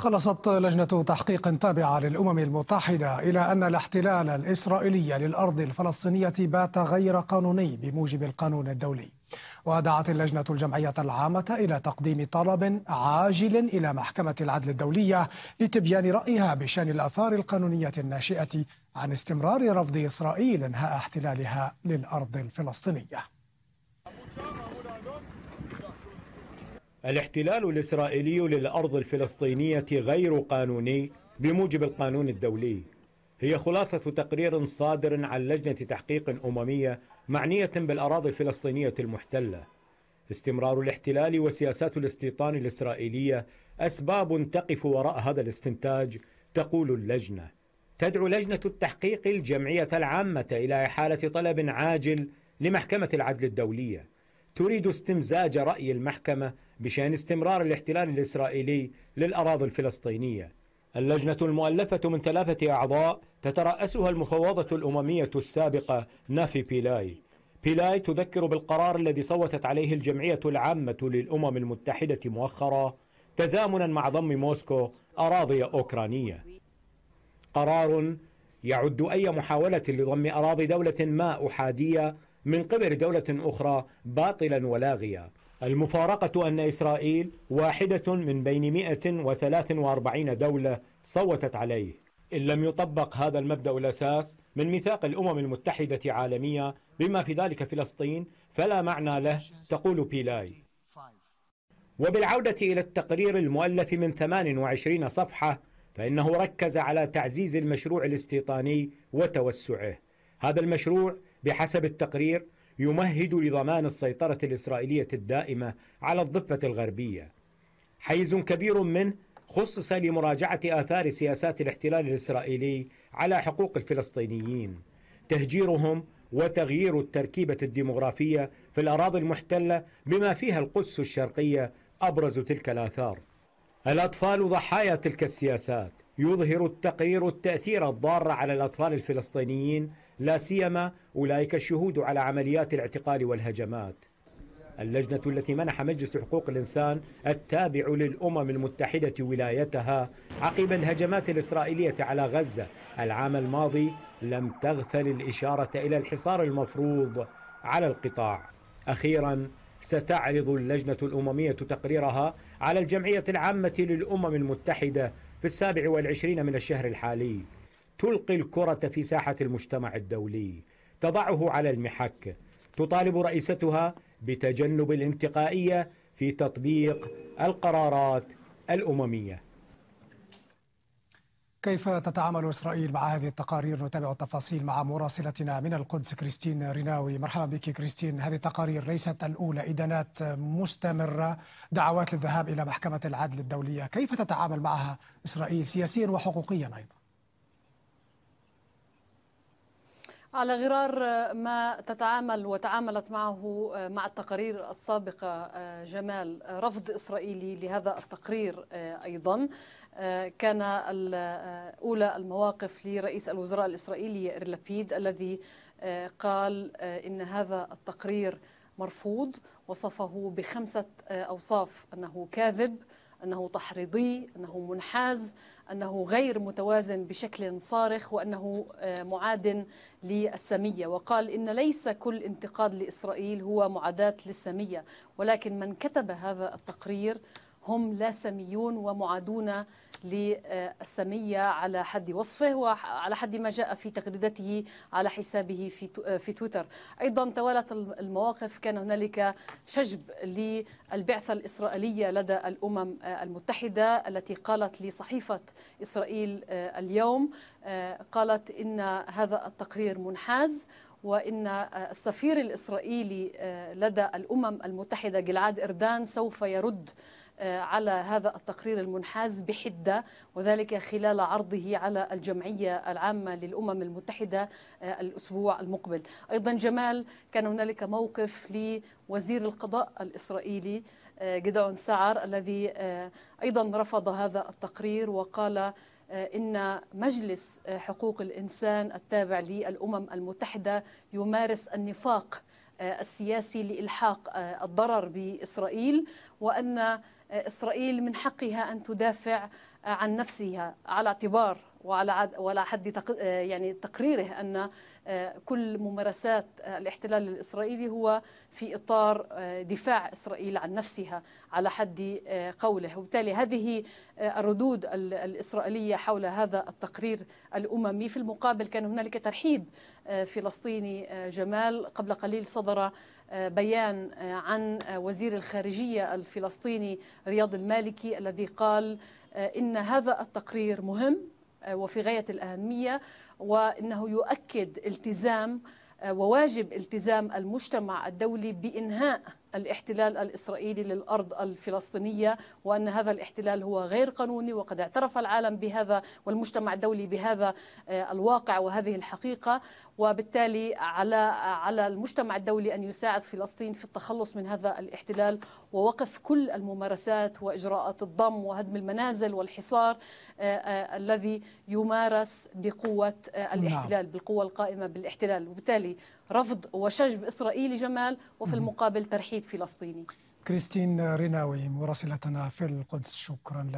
خلصت لجنة تحقيق تابعة للأمم المتحدة إلى أن الاحتلال الإسرائيلي للأرض الفلسطينية بات غير قانوني بموجب القانون الدولي ودعت اللجنة الجمعية العامة إلى تقديم طلب عاجل إلى محكمة العدل الدولية لتبيان رأيها بشأن الآثار القانونية الناشئة عن استمرار رفض إسرائيل إنهاء احتلالها للأرض الفلسطينية الاحتلال الإسرائيلي للأرض الفلسطينية غير قانوني بموجب القانون الدولي هي خلاصة تقرير صادر عن لجنة تحقيق أممية معنية بالأراضي الفلسطينية المحتلة استمرار الاحتلال وسياسات الاستيطان الإسرائيلية أسباب تقف وراء هذا الاستنتاج تقول اللجنة تدعو لجنة التحقيق الجمعية العامة إلى إحالة طلب عاجل لمحكمة العدل الدولية تريد استمزاج رأي المحكمة بشأن استمرار الاحتلال الإسرائيلي للأراضي الفلسطينية اللجنة المؤلفة من ثلاثة أعضاء تترأسها المفوضة الأممية السابقة نافي بيلاي بيلاي تذكر بالقرار الذي صوتت عليه الجمعية العامة للأمم المتحدة مؤخرا تزامنا مع ضم موسكو أراضي أوكرانية قرار يعد أي محاولة لضم أراضي دولة ما أحادية من قبل دولة أخرى باطلا ولاغيا المفارقة أن إسرائيل واحدة من بين 143 دولة صوتت عليه إن لم يطبق هذا المبدأ الأساس من ميثاق الأمم المتحدة عالمية بما في ذلك فلسطين فلا معنى له تقول بيلاي وبالعودة إلى التقرير المؤلف من 28 صفحة فإنه ركز على تعزيز المشروع الاستيطاني وتوسعه هذا المشروع بحسب التقرير يمهد لضمان السيطرة الإسرائيلية الدائمة على الضفة الغربية حيز كبير منه خصص لمراجعة آثار سياسات الاحتلال الإسرائيلي على حقوق الفلسطينيين تهجيرهم وتغيير التركيبة الديمغرافية في الأراضي المحتلة بما فيها القدس الشرقية أبرز تلك الآثار الأطفال ضحايا تلك السياسات يظهر التقرير التأثير الضار على الأطفال الفلسطينيين لا سيما أولئك الشهود على عمليات الاعتقال والهجمات اللجنة التي منح مجلس حقوق الإنسان التابع للأمم المتحدة ولايتها عقب الهجمات الإسرائيلية على غزة العام الماضي لم تغفل الإشارة إلى الحصار المفروض على القطاع أخيرا ستعرض اللجنة الأممية تقريرها على الجمعية العامة للأمم المتحدة في السابع والعشرين من الشهر الحالي تلقي الكرة في ساحة المجتمع الدولي تضعه على المحك تطالب رئيستها بتجنب الانتقائية في تطبيق القرارات الأممية كيف تتعامل إسرائيل مع هذه التقارير نتابع التفاصيل مع مراسلتنا من القدس كريستين ريناوي مرحبا بك كريستين هذه التقارير ليست الأولى إدانات مستمرة دعوات للذهاب إلى محكمة العدل الدولية كيف تتعامل معها إسرائيل سياسيا وحقوقيا أيضا على غرار آه، ما تتعامل وتعاملت معه آه، مع التقارير السابقة آه، جمال رفض إسرائيلي لهذا التقرير أيضا كان أولى المواقف لرئيس الوزراء الإسرائيلي يائر الذي قال إن هذا التقرير مرفوض وصفه بخمسة أوصاف أنه كاذب أنه تحريضي أنه منحاز أنه غير متوازن بشكل صارخ وأنه آه، معاد للسامية وقال إن ليس كل انتقاد لإسرائيل هو معاداة للسامية ولكن من كتب هذا التقرير هم لا سميون ومعادون للسمية على حد وصفه وعلى حد ما جاء في تغريدته على حسابه في في تويتر أيضا توالت المواقف كان هنالك شجب للبعثة الإسرائيلية لدى الأمم المتحدة التي قالت لصحيفة إسرائيل آه، اليوم آه، قالت إن هذا التقرير منحاز وان آه، السفير الاسرائيلي لدى الامم المتحده جلعاد اردان سوف يرد آه، على هذا التقرير المنحاز بحدة وذلك خلال عرضه على الجمعية العامة للأمم المتحدة آه، الأسبوع المقبل أيضا جمال كان هنالك موقف لوزير القضاء الإسرائيلي آه، جدعون سعر الذي أيضا رفض هذا التقرير وقال ان مجلس حقوق الانسان التابع للامم المتحده يمارس النفاق السياسي لالحاق الضرر باسرائيل وان إسرائيل من حقها أن تدافع آه، عن نفسها على اعتبار وعلى وعلى حد تق... آه، يعني تقريره ان آه، كل ممارسات الاحتلال الاسرائيلي هو في اطار دفاع اسرائيل عن نفسها على حد قوله، وبالتالي هذه الردود الاسرائيليه حول هذا التقرير الاممي، في المقابل كان هنالك ترحيب فلسطيني جمال قبل قليل صدر بيان عن وزير الخارجية الفلسطيني رياض المالكي الذي قال إن هذا التقرير مهم وفي غاية الأهمية وإنه يؤكد التزام وواجب التزام المجتمع الدولي بإنهاء الاحتلال الإسرائيلي للأرض الفلسطينية وأن هذا الاحتلال هو غير قانوني وقد اعترف العالم بهذا والمجتمع الدولي بهذا آه، الواقع وهذه الحقيقة وبالتالي على على المجتمع الدولي أن يساعد فلسطين في التخلص من هذا الاحتلال ووقف كل الممارسات وإجراءات الضم وهدم المنازل والحصار آه، آه، الذي يمارس بقوة نعم. الاحتلال بالقوة القائمة بالاحتلال وبالتالي رفض وشجب إسرائيلي جمال وفي المقابل ترحيب صعيد فلسطيني كريستين ريناوي مراسلتنا في القدس شكرا لك